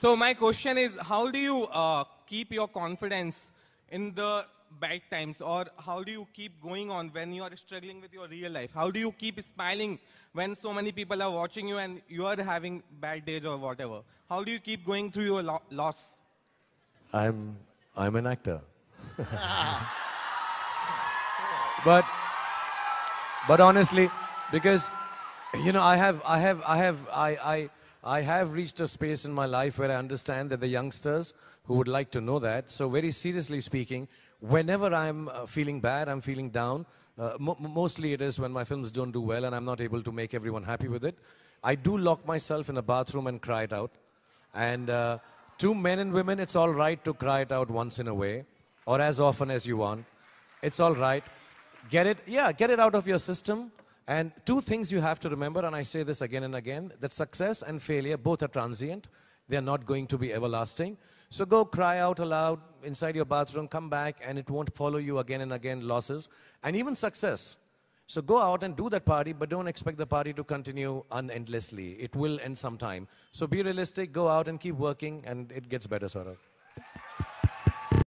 So my question is, how do you uh, keep your confidence in the bad times or how do you keep going on when you are struggling with your real life? How do you keep smiling when so many people are watching you and you are having bad days or whatever? How do you keep going through your lo loss? I'm, I'm an actor. but, but honestly, because, you know, I have, I have, I have, I, I, I have reached a space in my life where I understand that the youngsters who would like to know that. So, very seriously speaking, whenever I'm uh, feeling bad, I'm feeling down, uh, mostly it is when my films don't do well and I'm not able to make everyone happy with it. I do lock myself in a bathroom and cry it out. And uh, to men and women, it's all right to cry it out once in a way or as often as you want. It's all right. Get it, yeah, get it out of your system. And two things you have to remember, and I say this again and again, that success and failure both are transient. They are not going to be everlasting. So go cry out aloud inside your bathroom, come back, and it won't follow you again and again, losses, and even success. So go out and do that party, but don't expect the party to continue unendlessly. It will end sometime. So be realistic, go out and keep working, and it gets better, sort of.